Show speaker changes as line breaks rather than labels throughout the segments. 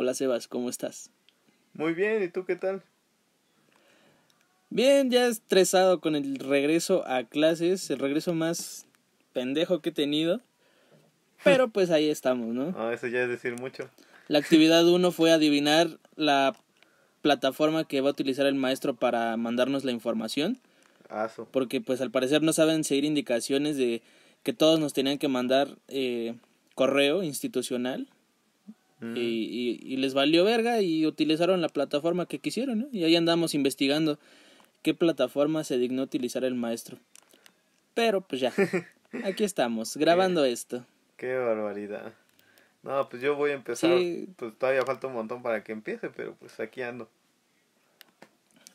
Hola Sebas, ¿cómo estás? Muy bien, ¿y tú qué tal? Bien, ya estresado con el regreso a clases, el regreso más pendejo que he tenido. Pero pues ahí estamos, ¿no? Ah, eso ya es decir mucho. La actividad uno fue adivinar la plataforma que va a utilizar el maestro para mandarnos la información. Porque pues al parecer no saben seguir indicaciones de que todos nos tenían que mandar eh, correo institucional y, les valió verga y utilizaron la plataforma que quisieron, Y ahí andamos investigando qué plataforma se dignó utilizar el maestro. Pero pues ya, aquí estamos, grabando eh, esto. Qué barbaridad. No, pues yo voy a empezar,
pues, todavía falta un montón para que empiece, pero pues aquí ando.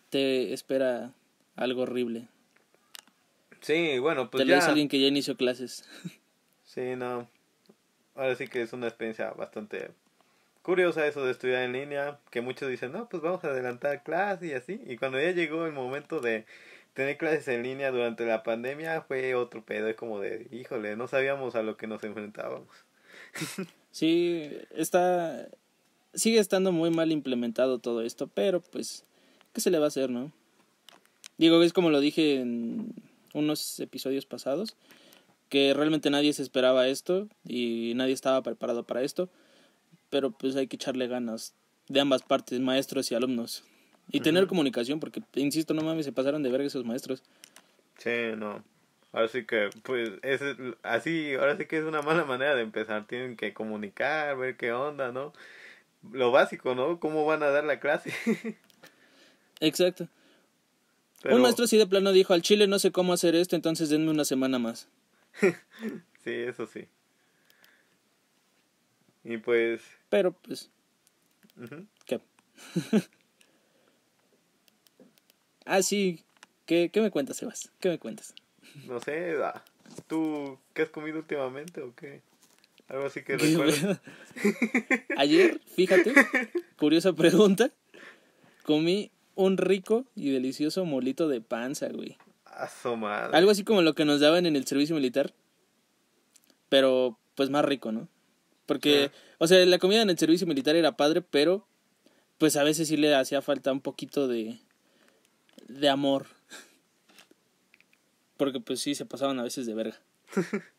Te
espera algo horrible. Sí, bueno, pues ya. alguien que ya inició clases. Sí, no. Ahora sí que es una experiencia bastante
curiosa eso de estudiar en línea, que muchos dicen, no, pues vamos a adelantar clases y así. Y cuando ya llegó el momento de tener clases en línea durante la pandemia fue otro pedo, es como de,
híjole, no sabíamos a lo que nos enfrentábamos. Sí, está, sigue estando muy mal implementado todo esto, pero pues, ¿qué se le va a hacer, no? Digo, es como lo dije en unos episodios pasados, que realmente nadie se esperaba esto y nadie estaba preparado para esto pero pues hay que echarle ganas de ambas partes, maestros y alumnos. Y tener comunicación, porque, insisto, no mames, se pasaron de verga esos maestros. Sí, no.
Ahora sí que, pues, es, así, ahora sí que es una mala manera de empezar. Tienen que comunicar, ver qué onda, ¿no? Lo básico, ¿no? ¿Cómo van a dar la clase?
Exacto. Un maestro así de plano dijo, al chile no sé cómo hacer esto, entonces denme una semana más.
sí, eso sí. Y pues,
pero pues... ¿Qué? ah, sí. ¿Qué, ¿Qué me cuentas, Sebas? ¿Qué me cuentas? No
sé, ¿tú qué has comido últimamente o qué? Algo así que recuerdo. Ayer,
fíjate, curiosa pregunta, comí un rico y delicioso molito de panza, güey. Asomado. Algo así como lo que nos daban en el servicio militar, pero pues más rico, ¿no? Porque, o sea, la comida en el servicio militar era padre, pero pues a veces sí le hacía falta un poquito de, de amor. Porque pues sí, se pasaban a veces de verga.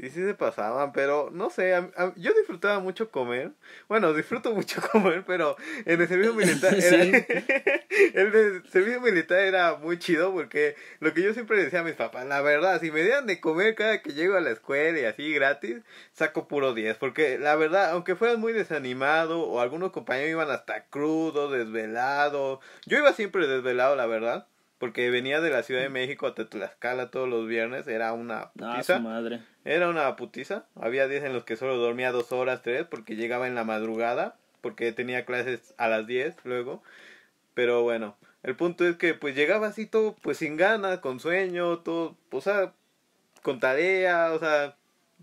Sí, sí se pasaban, pero no sé, yo disfrutaba mucho comer.
Bueno, disfruto mucho comer, pero en el servicio militar era, el, servicio militar era muy chido porque lo que yo siempre decía a mis papás, la verdad, si me dieran de comer cada que llego a la escuela y así gratis, saco puro 10, porque la verdad, aunque fueras muy desanimado o algunos compañeros iban hasta crudo, desvelado, yo iba siempre desvelado, la verdad. Porque venía de la Ciudad de México a Tlaxcala todos los viernes, era una ah, putiza. madre. Era una putiza. Había días en los que solo dormía dos horas, tres, porque llegaba en la madrugada, porque tenía clases a las diez luego. Pero bueno, el punto es que pues llegaba así todo, pues sin ganas, con sueño, todo, o sea, con tarea, o sea,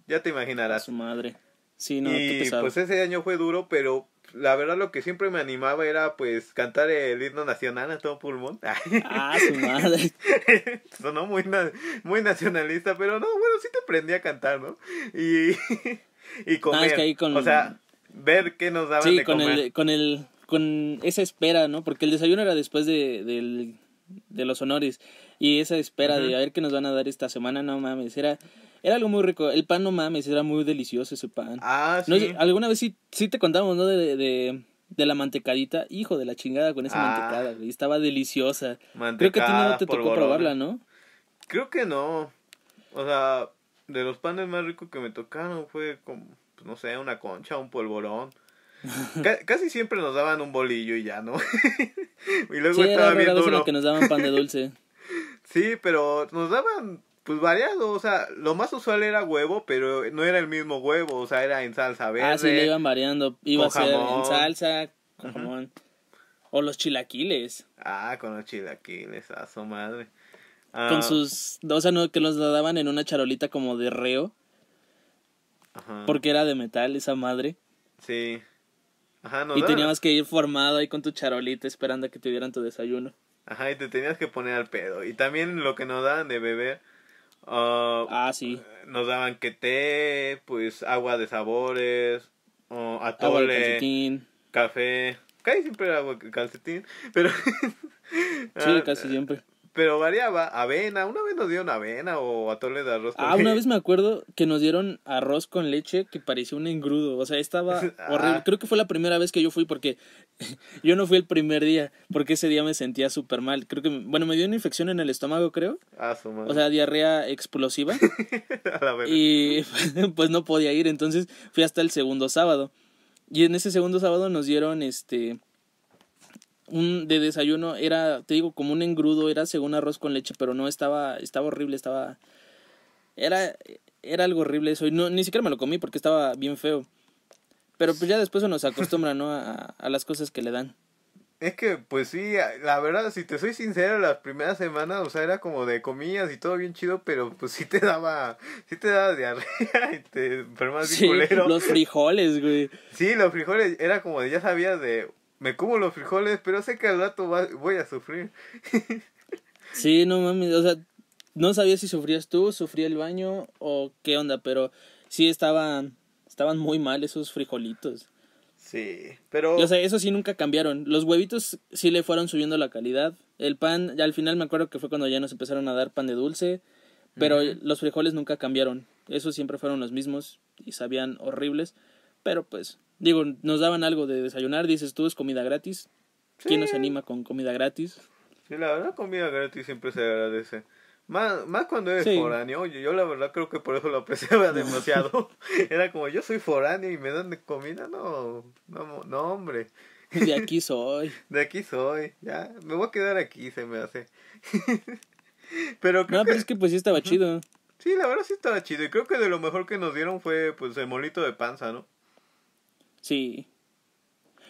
ya te imaginarás. su madre. Sí, no, y pues ese año fue duro, pero la verdad lo que siempre me animaba era pues cantar el himno nacional a todo pulmón. ah, su madre. Sonó muy, muy nacionalista, pero no,
bueno, sí te aprendí a cantar, ¿no? Y, y comer. con... O sea,
ver qué nos daban sí, con El,
con el con esa espera, ¿no? Porque el desayuno era después de, de los honores y esa espera de a ver qué nos van a dar esta semana, no mames, era era algo muy rico. El pan, no mames, era muy delicioso ese pan. Ah, sí. alguna vez sí, sí te contamos, ¿no? de, de de la mantecadita, hijo de la chingada con esa ah. mantecada, güey. Estaba deliciosa.
Creo que a ti no te tocó probarla,
¿no? Creo que no. O sea,
de los panes más ricos que me tocaron fue como, pues, no sé, una concha, un polvorón. casi siempre nos daban un bolillo y ya, ¿no? y luego estaba era bien que nos daban pan de dulce. sí, pero nos daban pues variado, o sea, lo más usual era huevo, pero no era el mismo huevo, o sea, era en salsa verde. Ah, sí, le iban
variando. Iba a ser en salsa, con O los chilaquiles. Ah, con los chilaquiles, a su madre. Con ah. sus, o sea, no, que los daban en una charolita como de reo. Ajá. Porque era de metal esa madre. Sí. Ajá, no. Y tenías que ir formado ahí con tu charolita esperando a que te dieran tu desayuno. Ajá, y te tenías que poner al pedo. Y también lo que nos daban de beber Ah, ah,
sí. Nos daban que té, pues agua de sabores, atole, café. Casi siempre era calcetín, pero...
sí,
casi siempre. Pero variaba, avena, una vez nos dieron avena o atole de arroz ah, con Ah, una vez
me acuerdo que nos dieron arroz con leche que parecía un engrudo, o sea, estaba ah. horrible. Creo que fue la primera vez que yo fui porque yo no fui el primer día, porque ese día me sentía súper mal. Creo que, bueno, me dio una infección en el estómago, creo.
Ah, su madre. O sea,
diarrea explosiva. y pues no podía ir, entonces fui hasta el segundo sábado. Y en ese segundo sábado nos dieron este un de desayuno era, te digo, como un engrudo, era según arroz con leche, pero no estaba estaba horrible, estaba era era algo horrible eso y no ni siquiera me lo comí porque estaba bien feo. Pero pues ya después uno se acostumbra, ¿no? A, a, las cosas que le dan. Es que, pues sí, la verdad, si
te soy sincero, las primeras semanas, o sea, era como de comillas y todo bien chido, pero pues sí te daba, sí te daba diarrea y te enfermas sí, los frijoles, güey. Sí, los frijoles, era como de, ya sabías de, me como los frijoles, pero sé que al rato voy a sufrir.
sí, no mames, o sea, no sabía si sufrías tú, sufría el baño o qué onda, pero sí estaba Estaban muy mal esos frijolitos. Sí, pero... O sea, eso sí nunca cambiaron. Los huevitos sí le fueron subiendo la calidad. El pan, al final me acuerdo que fue cuando ya nos empezaron a dar pan de dulce. Pero los frijoles nunca cambiaron. Esos siempre fueron los mismos y sabían horribles. Pero pues, digo, nos daban algo de desayunar. Dices tú, es comida gratis. ¿Quién nos anima con comida gratis?
Sí, la verdad, comida gratis siempre se agradece.
Más, cuando eres foráneo,
yo, yo, la verdad creo que por eso lo apreciaba demasiado. Era como, yo soy foráneo y me dan comida, no, no, hombre. De aquí soy. De aquí soy, ya, me voy a quedar aquí, se me hace. pero No, que... pero es que pues sí estaba chido. Sí, la verdad sí
estaba chido y creo que de lo mejor que nos dieron fue pues el molito de panza, ¿no? Sí.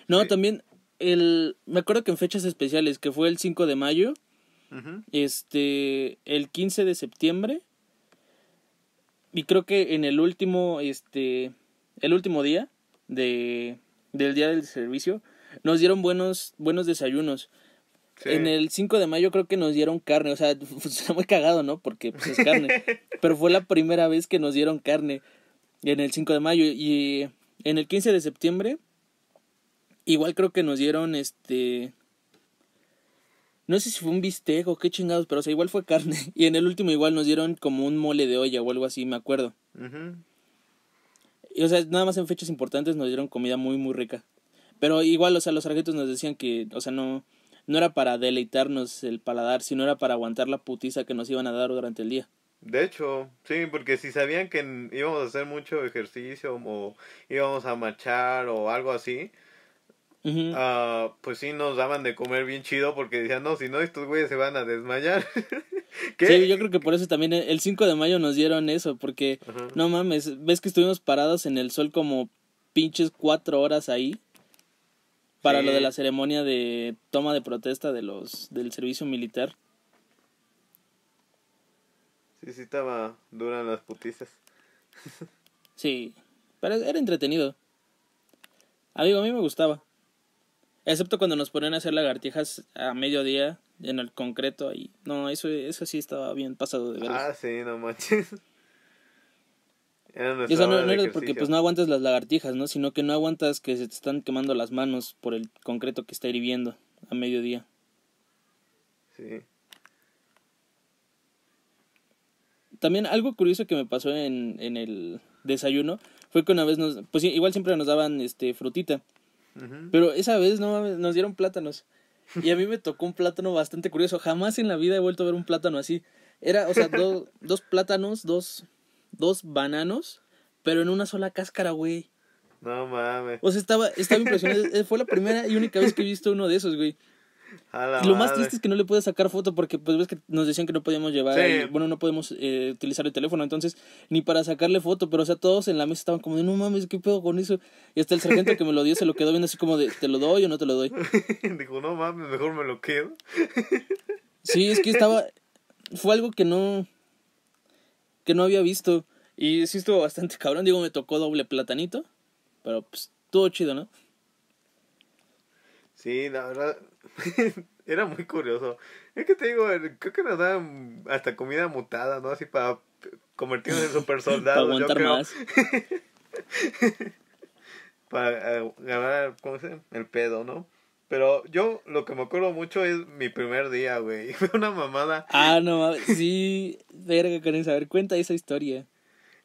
No, también el... Me acuerdo que en fechas especiales, que fue el 5 de mayo este, el 15 de septiembre. Y creo que en el último, este, el último día de, del día del servicio, nos dieron buenos, buenos desayunos. En el 5 de mayo creo que nos dieron carne, o sea, pues, está muy cagado, ¿no? Porque pues, es carne. Pero fue la primera vez que nos dieron carne en el 5 de mayo. Y en el 15 de septiembre, igual creo que nos dieron este no sé si fue un bistec o qué chingados, pero o sea, igual fue carne. Y en el último igual nos dieron como un mole de olla o algo así, me acuerdo. Y o sea, nada más en fechas importantes nos dieron comida muy, muy rica. Pero igual, o sea, los sargentos nos decían que, o sea, no, no era para deleitarnos el paladar, sino era para aguantar la putiza que nos iban a dar durante el día. De hecho, sí, porque si sabían que íbamos a hacer mucho ejercicio o íbamos a marchar o algo
así, Ah, pues sí nos daban de comer bien chido porque decían, no, si no,
estos güeyes se van a desmayar. ¿Qué? Sí, yo creo que por eso también eh, el 5 de mayo nos dieron eso, porque no mames, ves que estuvimos parados en el sol como pinches cuatro horas ahí para lo de la ceremonia de toma de protesta de los del servicio militar. Sí, sí estaba dura las putizas. sí, pero era entretenido. Amigo, a mí me gustaba. Excepto cuando nos ponen a hacer lagartijas a mediodía en el concreto ahí. No, eso, eso sí estaba bien pasado de verdad. Ah, sí, no manches.
Y eso no, era porque pues no
aguantas las lagartijas, ¿no? Sino que no aguantas que se te están quemando las manos por el concreto que está hirviendo a mediodía. Sí. También algo curioso que me pasó en, en el desayuno fue que una vez nos... Pues igual siempre nos daban este frutita. Pero esa vez no mames, nos dieron plátanos. Y a mí me tocó un plátano bastante curioso. Jamás en la vida he vuelto a ver un plátano así. Era, o sea, dos plátanos, dos, dos bananos, pero en una sola cáscara, güey. No mames. O sea, estaba, estaba impresionante. Fue la primera y única vez que he visto uno de esos, güey lo más triste es que no le pude sacar foto porque pues ves que nos decían que no podíamos llevar, bueno, no podemos eh, utilizar el teléfono, entonces ni para sacarle foto, pero o sea, todos en la mesa estaban como de, no mames, ¿qué pedo con eso? Y hasta el sargento que me lo dio se lo quedó viendo así como de, ¿te lo doy o no te lo doy?
Dijo, no mames, mejor me lo quedo.
sí, es que estaba, fue algo que no, que no había visto y sí estuvo bastante cabrón, digo, me tocó doble platanito, pero pues todo chido, ¿no? Sí, la verdad, era muy curioso.
Es que te digo, creo que nos daban hasta comida mutada, ¿no? Así para convertirnos en super soldados. para aguantar para ganar, ¿cómo se El pedo, ¿no? Pero yo lo que me acuerdo mucho es mi primer día, güey. Fue una mamada. Ah, no Sí, verga, Karen. saber ver, cuenta esa historia.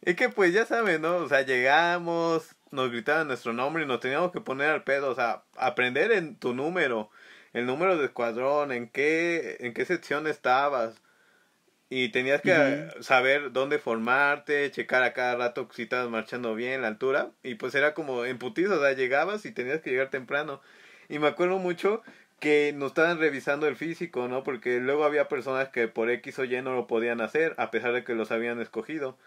Es que pues ya sabes, ¿no? O sea, llegamos, nos gritaban nuestro nombre y nos teníamos que poner al pedo. O sea, aprender en tu número el número de escuadrón, en qué, en qué sección estabas. Y tenías que saber dónde formarte, checar a cada rato si estabas marchando bien, la altura. Y pues era como en o sea, llegabas y tenías que llegar temprano. Y me acuerdo mucho que nos estaban revisando el físico, ¿no? Porque luego había personas que por X o Y no lo podían hacer, a pesar de que los habían escogido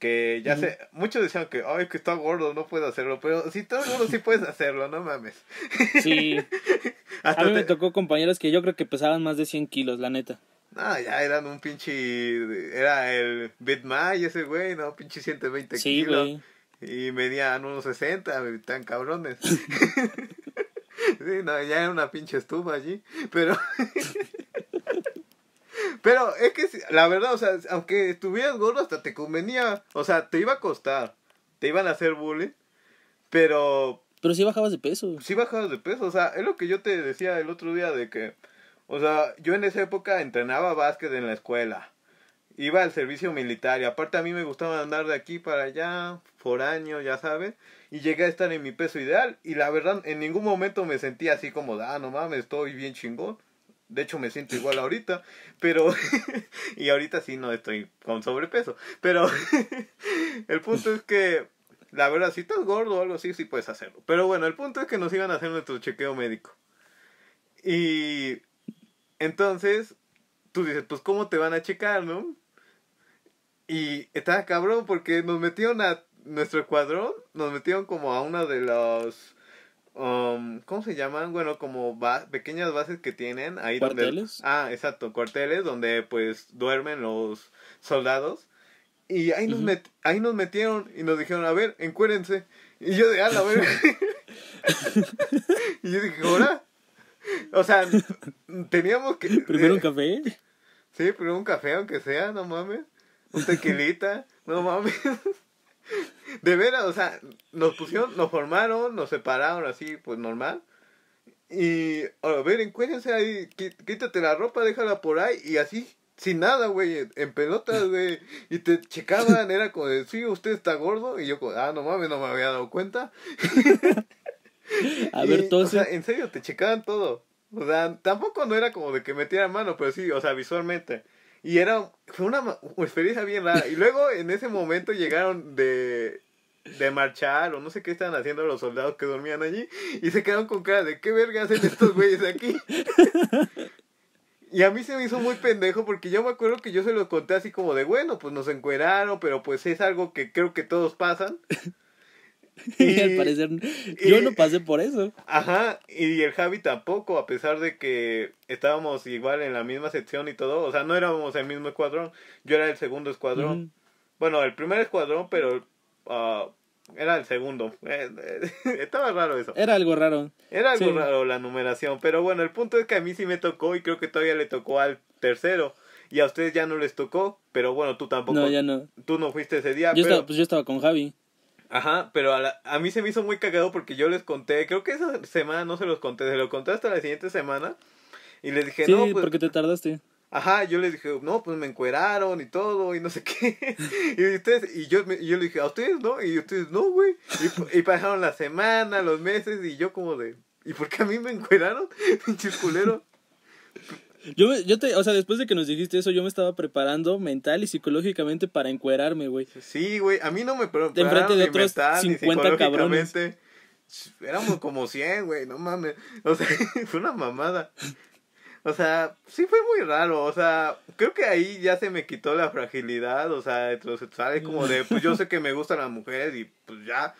que ya sé, muchos decían que, ay, que está gordo, no puedo hacerlo, pero si todo gordo sí puedes hacerlo, no mames.
Sí. Hasta a mí me tocó compañeros que yo creo que pesaban más de 100 kilos, la neta.
No, ya eran un pinche, era el Bitma ese güey, no, pinche 120 sí, kilos. Y medían unos 60, tan cabrones. sí, no, ya era una pinche estufa allí, pero... Pero es que la verdad, o sea, aunque estuvieras gordo hasta te convenía, o sea, te iba a costar, te iban a hacer bullying, pero... Pero sí bajabas de peso. Sí bajabas de peso, o sea, es lo que yo te decía el otro día de que, o sea, yo en esa época entrenaba básquet en la escuela, iba al servicio militar y aparte a mí me gustaba andar de aquí para allá, año ya sabes, y llegué a estar en mi peso ideal y la verdad en ningún momento me sentía así como, ah, no mames, estoy bien chingón. De hecho, me siento igual ahorita, pero... y ahorita sí no estoy con sobrepeso, pero el punto es que... La verdad, si estás gordo o algo así, sí puedes hacerlo. Pero bueno, el punto es que nos iban a hacer nuestro chequeo médico. Y entonces, tú dices, pues ¿cómo te van a checar, no? Y estaba cabrón porque nos metieron a nuestro cuadrón. nos metieron como a una de los... Um, ¿cómo se llaman? Bueno, como pequeñas bases que tienen ahí ¿Cuarteles? Donde, ah, exacto, cuarteles donde pues duermen los soldados. Y ahí nos, ahí nos metieron y nos dijeron, a ver, encuérdense. Y yo de, a la y yo dije, ¿ahora? O sea, teníamos que... ¿Primero eh, un café? Sí, primero un café, aunque sea, no mames. Un tequilita, no mames. De veras, o sea, nos pusieron, nos formaron, nos separaron así, pues normal. Y a ver, encuérdense ahí, quítate la ropa, déjala por ahí y así, sin nada, güey, en pelotas, güey. Y te checaban, era como de, sí, usted está gordo. Y yo, ah, no mames, no me había dado cuenta. a ver, entonces. O sea, en serio, te checaban todo. O sea, tampoco no era como de que metiera mano, pero sí, o sea, visualmente. Y era, fue una experiencia bien rara. Y luego en ese momento llegaron de, de marchar o no sé qué estaban haciendo los soldados que dormían allí y se quedaron con cara de qué verga hacen estos güeyes aquí. Y a mí se me hizo muy pendejo porque yo me acuerdo que yo se lo conté así como de, bueno, pues nos encueraron, pero pues es algo que creo que todos pasan.
Y, al parecer yo no pasé por eso.
Ajá, y el Javi tampoco, a pesar de que estábamos igual en la misma sección y todo. O sea, no éramos el mismo escuadrón. Yo era el segundo escuadrón. Bueno, el primer escuadrón, pero ah, era el segundo. Eh, eh, estaba raro eso. Era algo raro. Era algo raro la numeración. Pero bueno, el punto es que a mí sí me tocó y creo que todavía le tocó al tercero. Y a ustedes ya no les tocó, pero bueno, tú tampoco. No, ya no. Tú no fuiste ese día. estaba, pues
yo estaba con Javi.
Ajá, pero a, mí se me hizo muy cagado porque yo les conté, creo que esa semana no se los conté, se lo conté hasta la siguiente semana. Y les dije, no. Pues, porque te tardaste. Ajá, yo les dije, no, pues me encueraron y todo, y no sé qué. y ustedes, y yo, yo le dije, a ustedes, ¿no? Y ustedes, no, güey. Y, y pasaron la semana, los meses,
y yo como de, ¿y por qué a mí me encueraron? Pinches culero. Yo, yo te, o sea, después de que nos dijiste eso, yo me estaba preparando mental y psicológicamente para encuerarme, güey. Sí, güey, a mí no me prepararon Enfrente de mental, 50 cabrones. Éramos
como 100, güey, no mames. O sea, fue una mamada. O sea, sí fue muy raro. O sea, creo que ahí ya se me quitó la fragilidad, o sea, heterosexual. Es como de, pues yo sé que me gustan las mujeres y pues ya.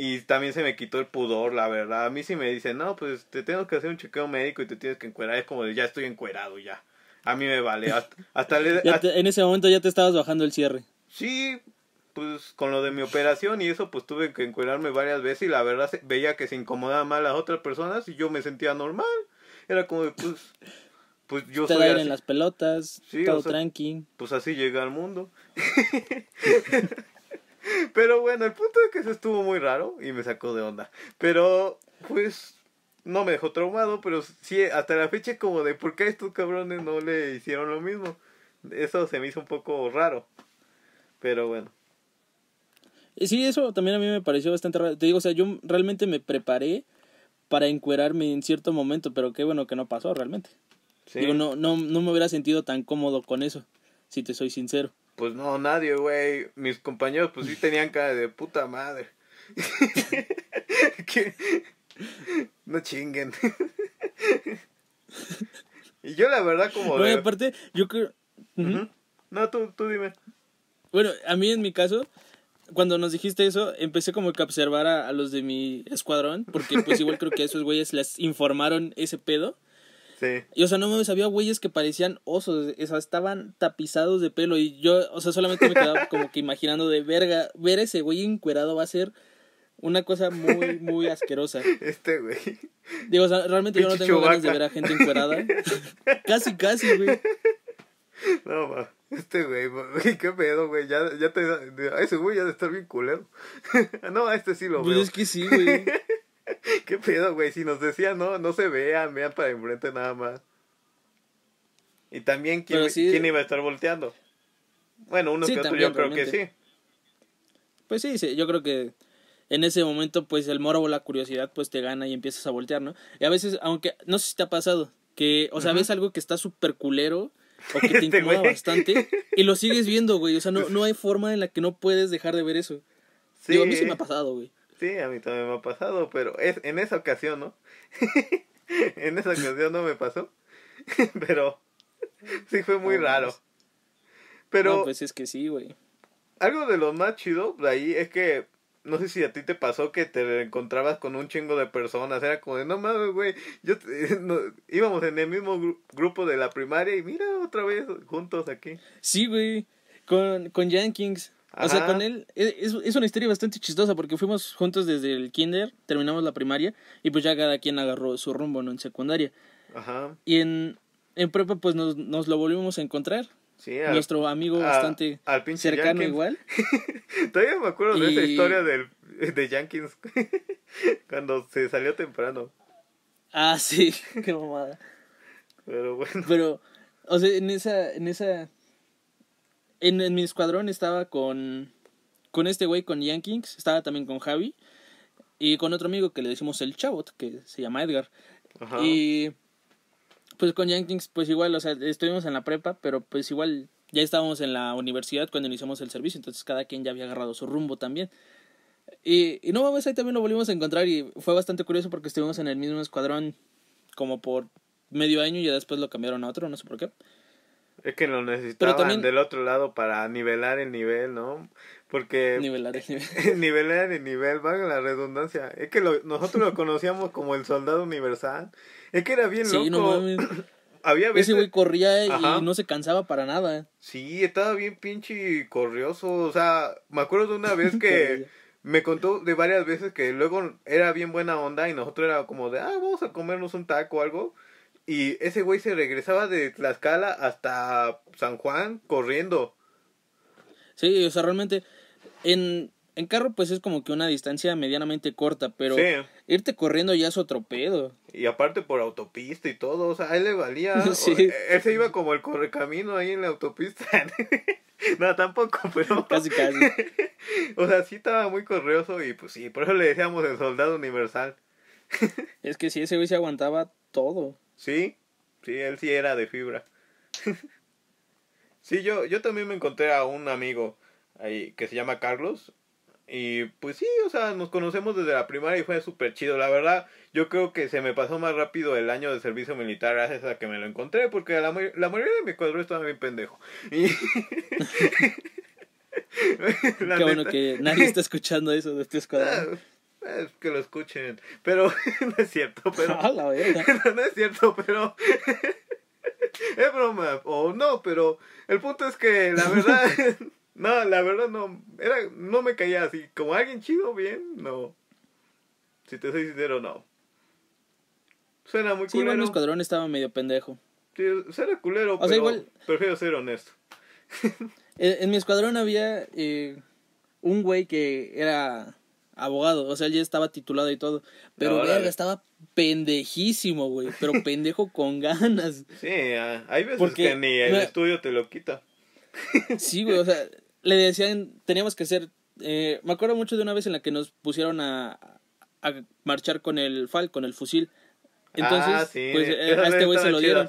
Y también se me quitó el pudor, la verdad. A mí sí me dicen, no, pues te tengo que hacer un chequeo médico y te tienes que encuerar. Es como de, ya estoy encuerado ya. A mí me vale. Hasta, en
ese momento ya te estabas bajando el cierre.
Sí, pues con lo de mi operación y eso, pues tuve que encuerarme varias veces y la verdad veía que se incomodaban mal las otras personas y yo me sentía normal. Era como de, pues. Pues yo soy así. en las
pelotas,
todo tranqui. Pues así llega al mundo. Pero bueno, el punto es que eso estuvo muy raro y me sacó de onda. Pero pues no me dejó traumado, pero sí hasta la fecha como de por qué estos cabrones
no le hicieron lo mismo. Eso se me hizo un poco raro. Pero bueno. Sí, eso también a mí me pareció bastante raro. Te digo, o sea, yo realmente me preparé para encuerarme en cierto momento, pero qué bueno que no pasó realmente. Digo, no, no, no me hubiera sentido tan cómodo con eso, si te soy sincero. Pues no, nadie, güey. Mis compañeros, pues sí tenían cara de puta madre.
No chinguen. y yo la verdad como... aparte,
yo creo... No, tú, tú dime. Bueno, a mí en mi caso, cuando nos dijiste eso, empecé como que a observar a, a los de mi escuadrón, porque pues igual creo que a esos güeyes les informaron ese pedo. Y, o sea, no me había güeyes que parecían osos, o sea, estaban tapizados de pelo y yo, o sea, solamente me quedaba como que imaginando de verga, ver ese güey encuerado va a ser una cosa muy, muy asquerosa. Este güey. Digo, o sea, realmente yo no tengo ganas de ver a gente encuerada. casi, casi, güey.
No, va. Este güey, qué pedo, güey. Ya, ya te. A ese güey ya de estar bien culero. no, a este sí lo pues veo. es que sí, güey. ¿Qué pedo, güey? Si nos decían, no, no se vean, vean para enfrente nada más.
Y también, ¿quién, eh, iba a estar volteando? Bueno, uno que otro, yo creo que sí. Pues sí, sí, yo creo que en ese momento, pues el morbo, la curiosidad, pues te gana y empiezas a voltear, ¿no? Y a veces, aunque, no sé si te ha pasado, que, o sea, ves algo que está súper culero o que te este bastante y lo sigues viendo, güey. O sea, no, hay forma en la que no puedes dejar de ver eso. Sí. a mí sí me ha
pasado, güey. Sí, a mí también me ha pasado, pero es en esa ocasión, ¿no? en esa ocasión no me pasó, pero sí fue muy raro. Pero no, pues es que sí, güey. Algo de lo más chido de ahí es que no sé si a ti te pasó que te encontrabas con un chingo de personas, era como de, no mames, güey, yo íbamos en el mismo grupo de la primaria
y mira otra vez juntos aquí. Sí, güey, con, con Jenkins. O sea, con él eh, es, una historia bastante chistosa porque fuimos juntos desde el kinder, terminamos la primaria y pues ya cada quien agarró su rumbo, En secundaria. Ajá. Y en, en prepa pues nos, lo volvimos a encontrar.
Sí, Nuestro
amigo bastante cercano igual.
Todavía me acuerdo de esa historia del, de Jenkins
cuando se
salió temprano. Ah, sí,
qué mamada. Pero bueno. Pero, o sea, en esa, en esa en, mi escuadrón estaba con, con este güey, con yankins estaba también con Javi y con otro amigo que le decimos el Chabot, que se llama Edgar. Y pues con Jenkins, pues igual, o sea, estuvimos en la prepa, pero pues igual ya estábamos en la universidad cuando iniciamos el servicio, entonces cada quien ya había agarrado su rumbo también. Y, no vamos ahí también lo volvimos a encontrar y fue bastante curioso porque estuvimos en el mismo escuadrón como por medio año y ya después lo cambiaron a otro, no sé por qué.
Es que lo necesitaban del otro lado para nivelar el nivel, ¿no? Porque... Nivelar el nivel. nivelar el nivel, valga la redundancia. Es que lo, nosotros lo conocíamos como el soldado universal. Es que era bien loco. Había veces... Ese güey corría y no se cansaba para nada. Sí, estaba bien pinche corrioso. O sea, me acuerdo de una vez que... me contó de varias veces que luego era bien buena onda y nosotros era como de, ah, vamos a comernos un taco o algo. Y ese güey se regresaba de Tlaxcala
hasta San Juan corriendo. Sí, o sea, realmente en, carro pues es como que una distancia medianamente corta, pero irte corriendo ya es otro pedo.
Y aparte por autopista y todo, o sea, a él le valía. sí. él se iba como el correcamino ahí en la autopista. no, tampoco, pero... Casi, casi. o sea, sí estaba muy correoso y pues sí, por eso le decíamos el soldado universal. es que sí, ese güey se aguantaba todo. Sí, sí, él sí era de fibra. sí, yo, yo también me encontré a un amigo ahí que se llama Carlos. Y pues sí, o sea, nos conocemos desde la primaria y fue súper chido. La verdad, yo creo que se me pasó más rápido el año de servicio militar gracias a que me lo encontré, porque la, mayoría de mi cuadro estaba bien pendejo. Qué bueno que nadie está escuchando eso de este escuadrón. Ah, es que lo escuchen. Pero no es cierto, pero. no, es cierto, pero. es broma, o no, pero el punto es que la verdad. no, la verdad no. Era, no me caía así. Como alguien chido, bien, no. Si te soy sincero, no. Suena muy culero. Sí, Escuadrón estaba medio pendejo. Sí, suena culero,
pero prefiero ser honesto. en, mi escuadrón había eh, un güey que era abogado, o sea, él ya estaba titulado y todo, pero estaba pendejísimo, güey, pero pendejo con ganas.
Sí, hay
veces Porque, que ni el estudio te lo quita. Sí, güey, o sea, le decían, teníamos que hacer, eh, me acuerdo mucho de una vez en la que nos pusieron a, marchar con el FAL, con el fusil.
Entonces, ah, pues a este güey se lo dieron.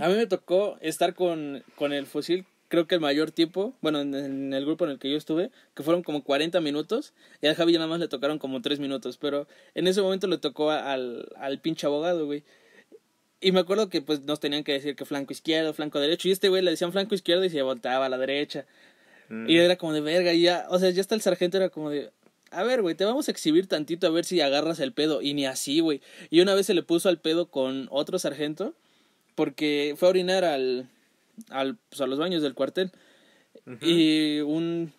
A mí me tocó estar con, con el fusil creo que el mayor tiempo, bueno, en, el grupo en el que yo estuve, que fueron como 40 minutos, y a Javi ya nada más le tocaron como 3 minutos, pero en ese momento le tocó al, al pinche abogado, güey. Y me acuerdo que pues nos tenían que decir que flanco izquierdo, flanco derecho, y este güey le decían flanco izquierdo y se volteaba a la derecha. Mm. Y era como de verga, y ya, o sea, ya está el sargento era como de, a ver, güey, te vamos a exhibir tantito a ver si agarras el pedo. Y ni así, güey. Y una vez se le puso al pedo con otro sargento porque fue a orinar al, al, pues, a los baños del cuartel. Y un,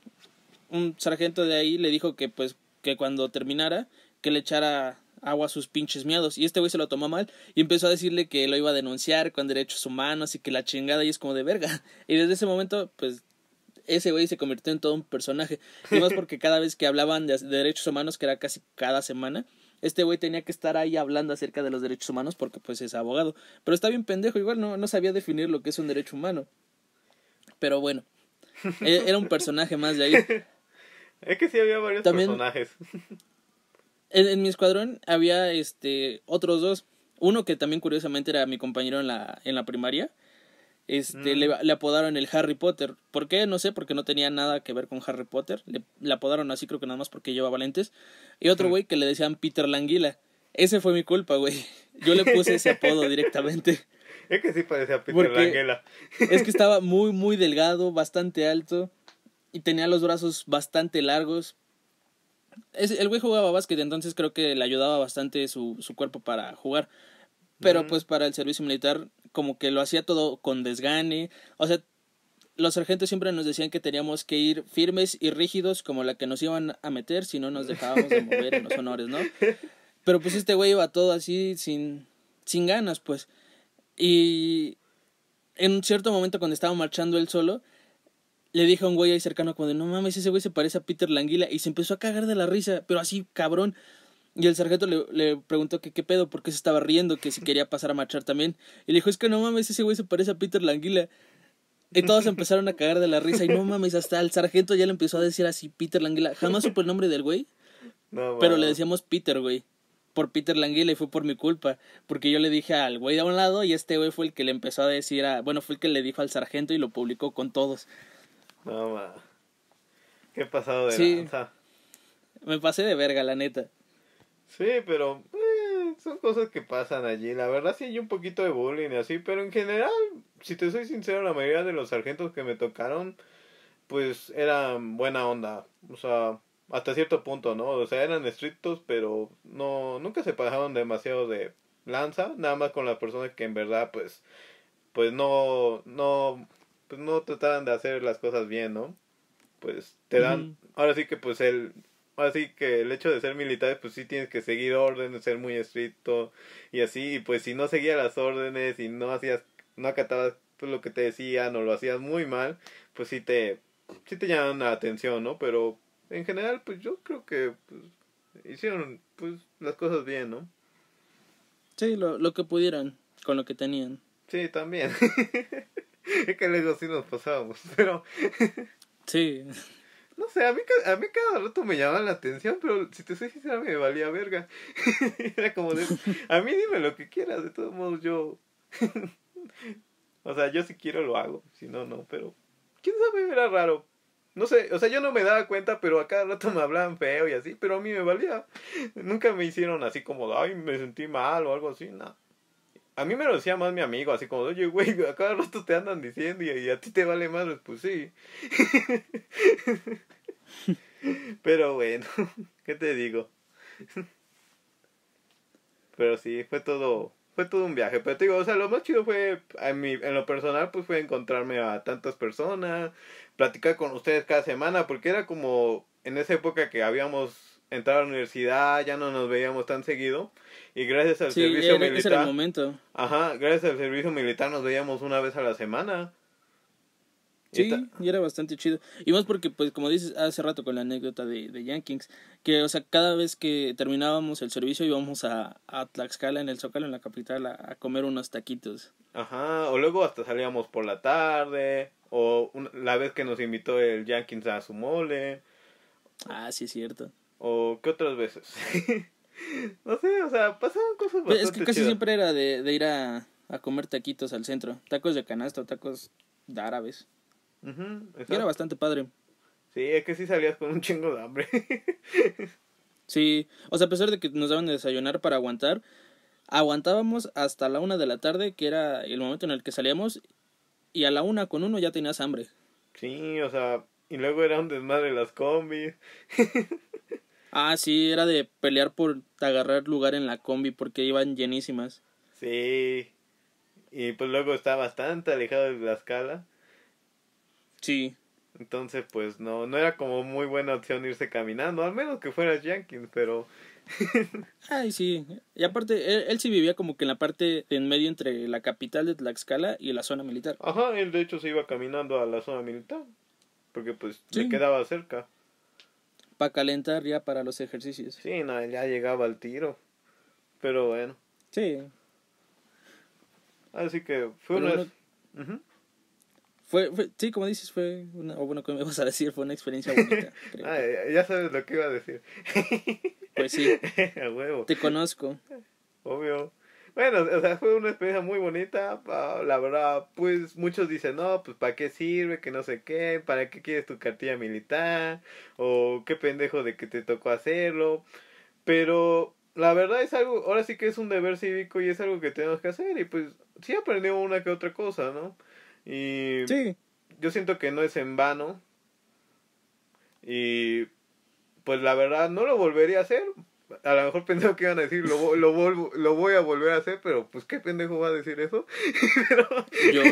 un sargento de ahí le dijo que pues que cuando terminara que le echara agua a sus pinches miados. Y este güey se lo tomó mal y empezó a decirle que lo iba a denunciar con derechos humanos y que la chingada y es como de verga. Y desde ese momento, pues, ese güey se convirtió en todo un personaje. Y más porque cada vez que hablaban de derechos humanos, que era casi cada semana, este güey tenía que estar ahí hablando acerca de los derechos humanos porque pues es abogado. Pero está bien pendejo, igual no, no sabía definir lo que es un derecho humano. Pero bueno, e, era un personaje más de ahí. Es que sí había varios personajes. En, en mi escuadrón había este otros dos uno que también curiosamente era mi compañero en la, en la primaria, este, mm. le, apodaron el Harry Potter. ¿Por qué? No sé, porque no tenía nada que ver con Harry Potter. Le, apodaron así, creo que nada más porque llevaba lentes. Y otro güey que le decían Peter Languila. Ese fue mi culpa, güey. Yo le puse ese apodo directamente. Es que sí parecía Peter Languila. es que estaba muy, muy delgado, bastante alto. Y tenía los brazos bastante largos. Es, el güey jugaba básquet, entonces creo que le ayudaba bastante su, su cuerpo para jugar. Pero pues para el servicio militar como que lo hacía todo con desgane. O sea, los sargentos siempre nos decían que teníamos que ir firmes y rígidos como la que nos iban a meter si no nos dejábamos de mover en los honores, ¿no? Pero pues este güey iba todo así sin, ganas, pues. Y en un cierto momento cuando estaba marchando él solo, le dije a un güey ahí cercano como de, no mames, ese güey se parece a Peter Languila y se empezó a cagar de la risa, pero así cabrón. Y el sargento le, preguntó que qué pedo, por qué se estaba riendo, que si quería pasar a marchar también. Y le dijo, es que no mames, ese güey se parece a Peter Languila. Y todos empezaron a cagar de la risa. Y no mames, hasta el sargento ya le empezó a decir así, Peter Languila. Jamás supo el nombre del güey. Pero le decíamos Peter, güey. Por Peter Languila y fue por mi culpa. Porque yo le dije al güey de un lado y este güey fue el que le empezó a decir a... Bueno, fue el que le dijo al sargento y lo publicó con todos. No, mames. Qué pasado de sí. Me pasé de verga, la neta. Sí,
pero eh, son cosas que pasan allí. La verdad sí hay un poquito de bullying y así, pero en general, si te soy sincero, la mayoría de los sargentos que me tocaron, pues eran buena onda. O sea, hasta cierto punto, ¿no? O sea, eran estrictos, pero no, nunca se pasaron demasiado de lanza, nada más con las personas que en verdad, pues, pues no, no, pues no trataban de hacer las cosas bien, ¿no? Pues te dan, ahora sí que pues el así que el hecho de ser militar, pues sí tienes que seguir órdenes, ser muy estricto y así, y pues si no seguías las órdenes y no hacías, no acatabas pues lo que te decían o lo hacías muy mal, pues sí te, sí te llaman la atención, ¿no? Pero en general, pues yo creo que pues, hicieron pues las
cosas bien, ¿no? Sí, lo, lo que pudieran con lo que tenían. Sí, también. es que luego sí nos pasábamos, pero... sí.
No sé, a mí, a mí cada rato me llamaban la atención, pero si te soy sincera me valía verga. Era como de, a mí dime lo que quieras, de todos modos yo... o sea, yo si quiero lo hago, si no, no, pero... ¿Quién sabe? Era raro. No sé, o sea, yo no me daba cuenta, pero a cada rato me hablaban feo y así, pero a mí me valía. Nunca me hicieron así como, ay, me sentí mal o algo así, nada. A mí me lo decía más mi amigo, así como, oye, güey, a cada rato te andan diciendo y, a ti te vale más, pues sí. Pero bueno, ¿qué te digo? Pero sí, fue todo, fue todo un viaje. Pero te digo, o sea, lo más chido fue, en, mi, en lo personal, pues fue encontrarme a tantas personas, platicar con ustedes cada semana, porque era como en esa época que habíamos entrar a la universidad, ya no nos veíamos tan seguido. Y gracias al servicio militar. Ajá, gracias al servicio militar nos veíamos
una vez a la semana. Sí, y, era bastante chido. Y más porque, pues, como dices hace rato con la anécdota de, de Yankees, que, o sea, cada vez que terminábamos el servicio íbamos a, a Tlaxcala, en el Zócalo, en la capital, a, comer unos taquitos.
Ajá, o luego hasta salíamos por la tarde, o la vez que nos invitó el Jenkins a su
mole. Ah, sí, es cierto
o qué otras veces.
no sé, o sea, pasaban cosas bastante Es que casi siempre era de, de ir a, a, comer taquitos al centro. Tacos de canasta, o tacos de árabes. Uh era bastante padre. Sí, es que sí salías con un chingo de hambre. sí, o sea, a pesar de que nos daban de desayunar para aguantar, aguantábamos hasta la una de la tarde, que era el momento en el que salíamos, y a la una con uno ya tenías hambre. Sí, o sea, y luego era un desmadre las combis. Ah, sí, era de pelear por agarrar lugar en la combi porque iban llenísimas. Sí. Y pues luego está
bastante alejado de Tlaxcala. Sí. Entonces, pues no, no era
como muy buena opción irse caminando, al menos que fuera Jenkins, pero. Ay, sí. Y aparte, él, sí vivía como que en la parte en medio entre la capital de Tlaxcala y la zona militar. Ajá, él de hecho se iba caminando a la zona militar, porque pues le quedaba
cerca. Para calentar ya para los ejercicios. Sí, ya llegaba el tiro.
Pero bueno. Sí. Así que fue una... fue, sí, como dices, fue una... O bueno, como me vas a decir? Fue una experiencia bonita. Ah, ya sabes lo que iba a decir. pues sí. a huevo. Te
conozco. Obvio. Bueno, o sea, fue una experiencia muy bonita. Ah, la verdad, pues muchos dicen, no, pues para qué sirve, que no sé qué, para qué quieres tu cartilla militar, o qué pendejo de que te tocó hacerlo. Pero la verdad es algo, ahora sí que es un deber cívico y es algo que tenemos que hacer. Y pues sí aprendimos una que otra cosa, ¿no? Y sí. yo siento que no es en vano. Y pues la verdad no lo volvería a hacer a lo mejor pensaba que iban a decir, lo, lo, lo voy a volver a hacer, pero pues qué pendejo va a decir eso. Yo,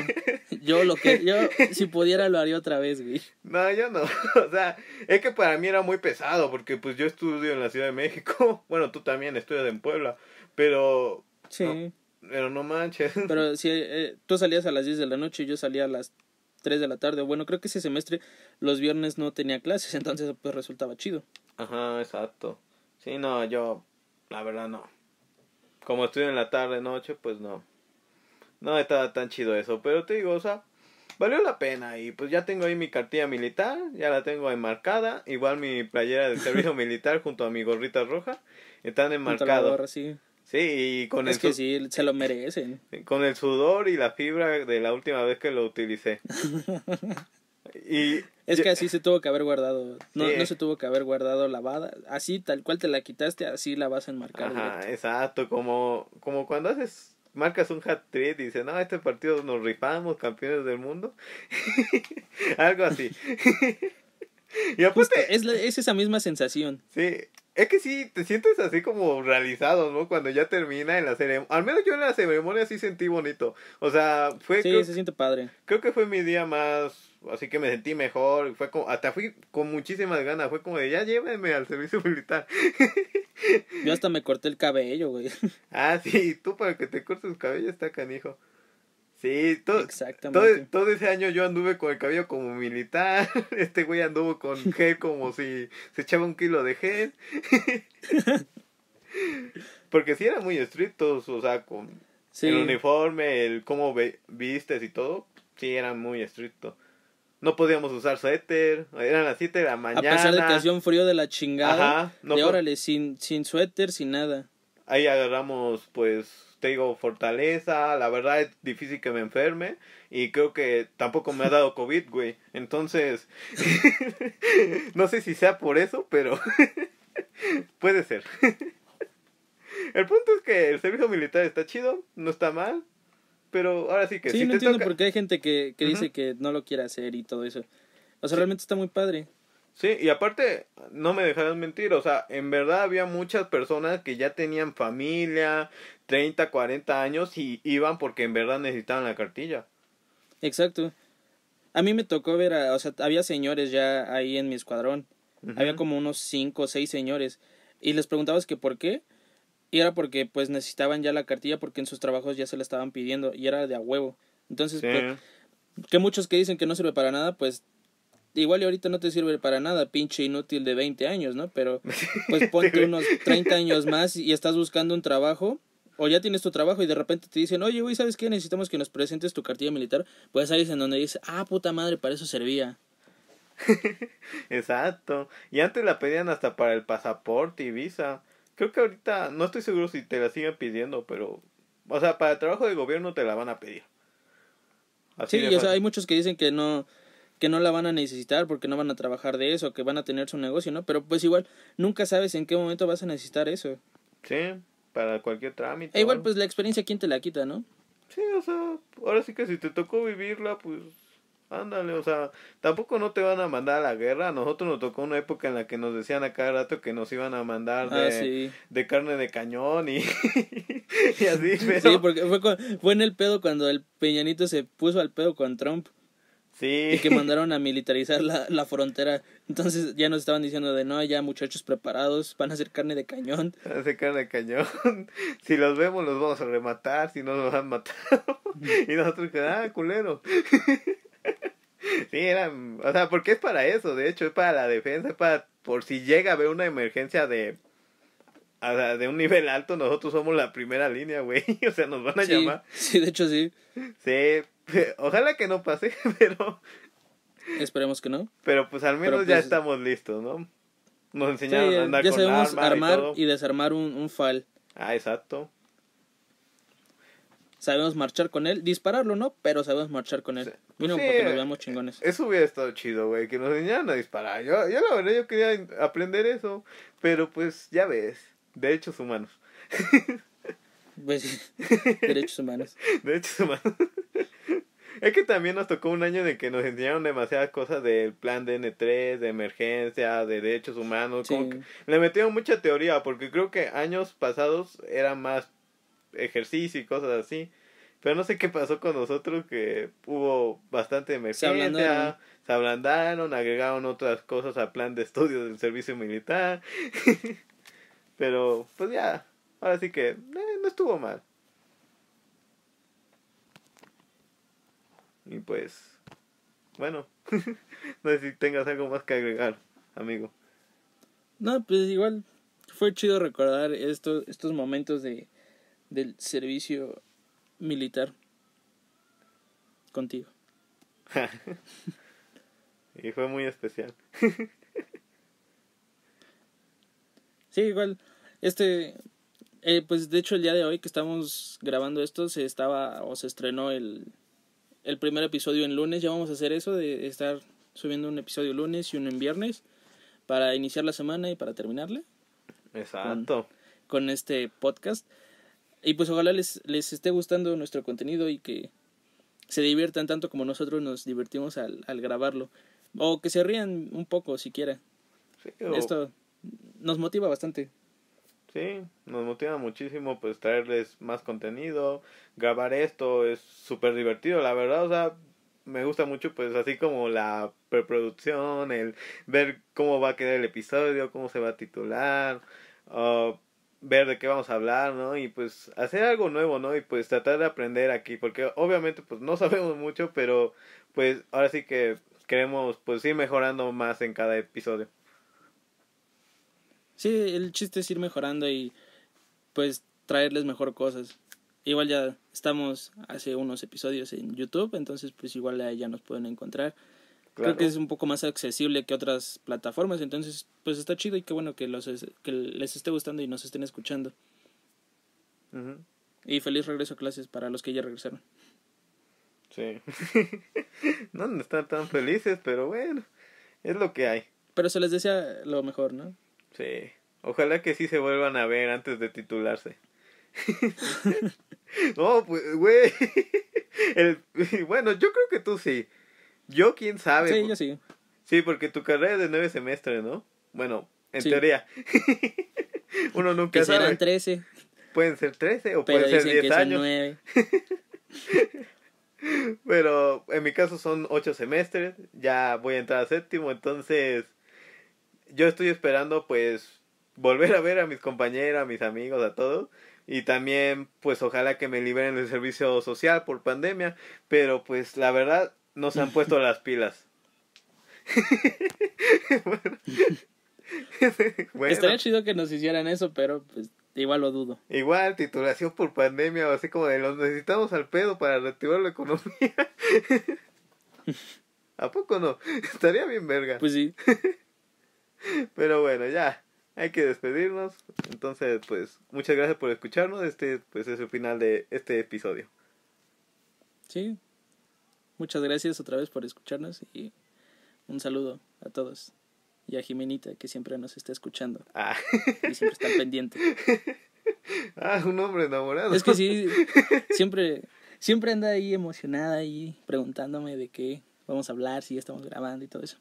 yo lo que, yo si pudiera lo haría otra vez, güey. No, yo no. O sea, es que para mí era muy pesado, porque pues yo estudio en la Ciudad de México. Bueno, tú también estudias en
Puebla, pero... Sí. pero no manches. Pero si eh, tú salías a las 10 de la noche y yo salía a las 3 de la tarde. Bueno, creo que ese semestre los viernes no tenía clases, entonces pues resultaba chido.
Ajá, exacto.
Sí, no, yo, la verdad
no. Como estoy en la tarde, noche, pues no. No estaba tan chido eso, pero te digo, o sea, valió la pena y pues ya tengo ahí mi cartilla militar, ya la tengo enmarcada, igual mi playera de servicio militar junto a mi gorrita roja, están enmarcados. sí. sí. y con es que sí, se lo merecen. Con el sudor y la fibra de la última
vez que lo utilicé. y es que así se tuvo que haber guardado. No, no se tuvo que haber guardado lavada. Así, tal cual te la quitaste, así la vas a enmarcar. Ajá,
exacto. Como, como cuando haces, marcas un hat trick y dices, no, este partido nos rifamos, campeones del mundo. Algo así. y aparte, es, es esa misma sensación. Sí, es que sí, te sientes así como realizado, ¿no? Cuando ya termina en la ceremonia. Al menos yo en la ceremonia sí sentí bonito. O sea, fue. Sí, se siente padre. Creo que fue mi día más así que me sentí mejor, fue como, hasta fui con muchísimas ganas, fue como de ya llévenme al servicio militar. Yo hasta me corté el cabello, güey. Ah, sí, tú para que te cortes el cabello está canijo. Sí, todo,
Exactamente.
Todo, ese año yo anduve con el cabello como militar, este güey anduvo con gel como si se echaba un kilo de gel. Porque sí eran muy estrictos, o sea, con el uniforme, el cómo vistes y todo, sí eran muy estrictos no podíamos usar suéter, eran las 7 de la mañana. A pesar de que hacía
un frío de la chingada, Ajá, no de pues órale,
sin, sin suéter, sin nada. Ahí agarramos, pues, te digo, fortaleza, la verdad es difícil que me enferme y creo que tampoco me ha dado COVID, güey. Entonces, no sé si sea por eso, pero puede ser.
el punto es que el servicio militar está chido, no está mal, pero ahora sí que sí. no entiendo porque hay gente que, que dice que no lo quiere hacer y todo eso. O sea, realmente está muy padre.
Sí, y aparte, no me dejarás mentir, o sea, en verdad había muchas personas que ya tenían
familia, 30, 40 años y iban porque en verdad necesitaban la cartilla. Exacto. A mí me tocó ver, a, o sea, había señores ya ahí en mi escuadrón. Había como unos 5 o 6 señores. Y les preguntabas que por qué. Y era porque pues necesitaban ya la cartilla porque en sus trabajos ya se la estaban pidiendo y era de a huevo. Entonces, pues, que muchos que dicen que no sirve para nada, pues igual y ahorita no te sirve para nada, pinche inútil de 20 años, ¿no? Pero pues ponte unos 30 años más y estás buscando un trabajo o ya tienes tu trabajo y de repente te dicen, oye, güey, ¿sabes qué? Necesitamos que nos presentes tu cartilla militar. Pues ahí es en donde dices, ah, puta madre, para eso servía.
Exacto. Y antes la pedían hasta para el pasaporte y visa creo que ahorita, no estoy seguro
si te la siguen pidiendo, pero, o sea, para el trabajo de gobierno te la van a pedir. Así sí, o sea, hay muchos que dicen que no, que no la van a necesitar porque no van a trabajar de eso, que van a tener su negocio, ¿no? Pero pues igual, nunca sabes en qué momento vas a necesitar eso. Sí, para cualquier trámite. E igual, pues la experiencia, ¿quién te la quita, no?
Sí, o sea,
ahora sí que si te
tocó vivirla, pues Ándale, o sea, tampoco no te van a mandar a la guerra. A nosotros nos tocó una época en la que nos decían a cada rato que nos iban a mandar ah, de, carne de cañón
y, así. Sí, porque fue, fue en el pedo cuando el Peñanito se puso al pedo con Trump. Sí. Y que mandaron a militarizar la, la, frontera. Entonces ya nos estaban diciendo de no, ya muchachos preparados, van a hacer carne de cañón. Van a hacer carne de cañón. Si los vemos los vamos a rematar, si no nos han matar. y nosotros quedamos,
ah, culero. Sí, era, o sea, porque es para eso, de hecho, es para la defensa, para, por si llega a haber una emergencia de, o de un nivel alto, nosotros somos la primera línea, güey, o sea, nos van a llamar. Sí, de hecho, sí. Sí, ojalá que
no pase, pero... Esperemos que no. Pero pues al menos ya pues, estamos listos, ¿no? Nos enseñaron a andar con sabemos armar y, y desarmar un, un Ah, exacto sabemos marchar con él, dispararlo no, pero sabemos marchar con él. Sí. un porque nos veamos chingones. Eso hubiera estado chido, güey, que nos enseñaran a disparar. Yo,
la verdad, yo quería aprender eso, pero pues ya ves, derechos humanos. Pues derechos humanos. Derechos humanos. Es que también nos tocó un año en que nos enseñaron demasiadas cosas del plan de N 3 de emergencia, de derechos humanos. le metieron mucha teoría, porque creo que años pasados era más ejercicio y cosas así. Pero no sé qué pasó con nosotros, que hubo bastante emergencia, se ablandaron, agregaron otras cosas al plan de estudios del servicio militar. Pero pues ya, ahora sí que eh, no estuvo mal. Y pues, bueno, no sé si tengas algo más que agregar,
amigo. No, pues igual, fue chido recordar estos, estos momentos de, del servicio militar contigo. y fue muy especial. sí, igual, este, eh, pues de hecho el día de hoy que estamos grabando esto se estaba o se estrenó el, el primer episodio en lunes, ya vamos a hacer eso de estar subiendo un episodio lunes y uno en viernes para iniciar la semana y para terminarle... Exacto. con este podcast. Y pues ojalá les, les esté gustando nuestro contenido y que se diviertan tanto como nosotros nos divertimos al, grabarlo. O que se rían un poco siquiera. Esto nos motiva bastante.
Sí, nos motiva muchísimo pues traerles más contenido. Grabar esto es súper divertido, la verdad. O sea, me gusta mucho pues así como la preproducción, el ver cómo va a quedar el episodio, cómo se va a titular. o... Ah, ver de qué vamos a hablar, ¿no? Y pues hacer algo nuevo, ¿no? Y pues tratar de aprender aquí, porque obviamente pues no sabemos mucho, pero pues ahora sí que queremos pues ir mejorando más en cada episodio.
Sí, el chiste es ir mejorando y pues traerles mejor cosas. Igual ya estamos hace unos episodios en YouTube, entonces pues igual ya nos pueden encontrar. Creo que es un poco más accesible que otras plataformas. Entonces, pues está chido y qué bueno que, los que les esté gustando y nos estén escuchando. Y feliz regreso a clases para los que ya regresaron. Sí.
no, están tan felices, pero bueno, es lo que hay. Pero se
les desea lo mejor, ¿no?
Sí. Ojalá que sí se vuelvan a ver antes de titularse. no, pues, güey. El, bueno, yo creo que tú sí. Yo, quién sabe. Sí, yo sí. Sí, porque tu carrera es de nueve semestres, ¿no? Bueno, en teoría. Uno nunca sabe. trece. Pueden ser trece o pueden ser diez años. Pero en mi caso son ocho semestres, ya voy a entrar a séptimo, entonces yo estoy esperando pues volver a ver a mis compañeros, a mis amigos, a todos. Y también pues ojalá que me liberen del servicio social por pandemia, pero pues la verdad no han puesto las pilas. Estaría
chido que nos hicieran eso, pero pues igual lo dudo.
Igual, titulación por pandemia, así como de los necesitamos al pedo para reactivar la economía. ¿A poco no? Estaría bien verga. Pues sí. pero bueno, ya. Hay que despedirnos. Entonces, pues, muchas gracias por escucharnos. Este, pues, es el final de este episodio.
Sí, Muchas gracias otra vez por escucharnos y un saludo a todos. Y a Jimenita, que siempre nos está escuchando. Ah. Y siempre está pendiente. Ah, un hombre enamorado. Es que sí, siempre, siempre anda ahí emocionada y preguntándome de qué vamos a hablar, si ya estamos grabando y todo eso.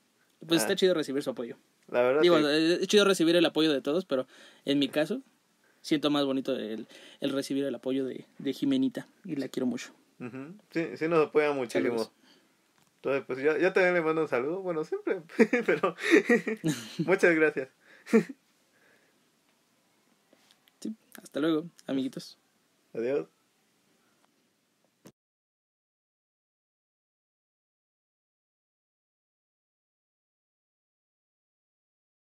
Pues está ah. chido recibir su apoyo. La verdad. es chido recibir el apoyo de todos, pero en mi caso, siento más bonito el, el recibir el apoyo de, de Jimenita y la quiero mucho. Sí, sí nos apoya muchísimo.
Entonces, pues yo, yo también le mando un saludo, bueno, siempre, pero muchas gracias. hasta luego,
amiguitos. Adiós.